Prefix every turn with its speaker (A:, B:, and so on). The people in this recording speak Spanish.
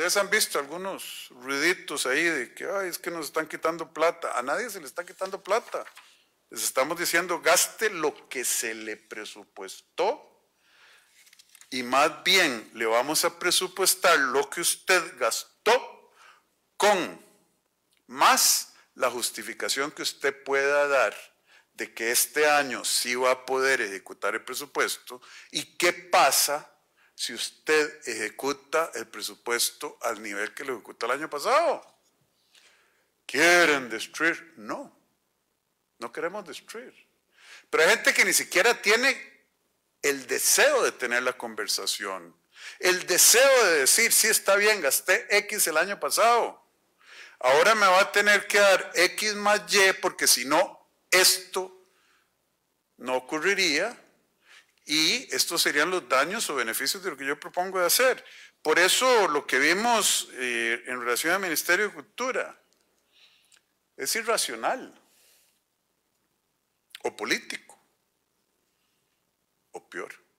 A: Ustedes han visto algunos ruiditos ahí de que, ay, es que nos están quitando plata. A nadie se le está quitando plata. Les estamos diciendo, gaste lo que se le presupuestó y más bien le vamos a presupuestar lo que usted gastó con más la justificación que usted pueda dar de que este año sí va a poder ejecutar el presupuesto y qué pasa si usted ejecuta el presupuesto al nivel que lo ejecuta el año pasado. ¿Quieren destruir? No, no queremos destruir. Pero hay gente que ni siquiera tiene el deseo de tener la conversación, el deseo de decir, sí está bien, gasté X el año pasado, ahora me va a tener que dar X más Y porque si no, esto no ocurriría y estos serían los daños o beneficios de lo que yo propongo de hacer. Por eso lo que vimos eh, en relación al Ministerio de Cultura es irracional o político o peor.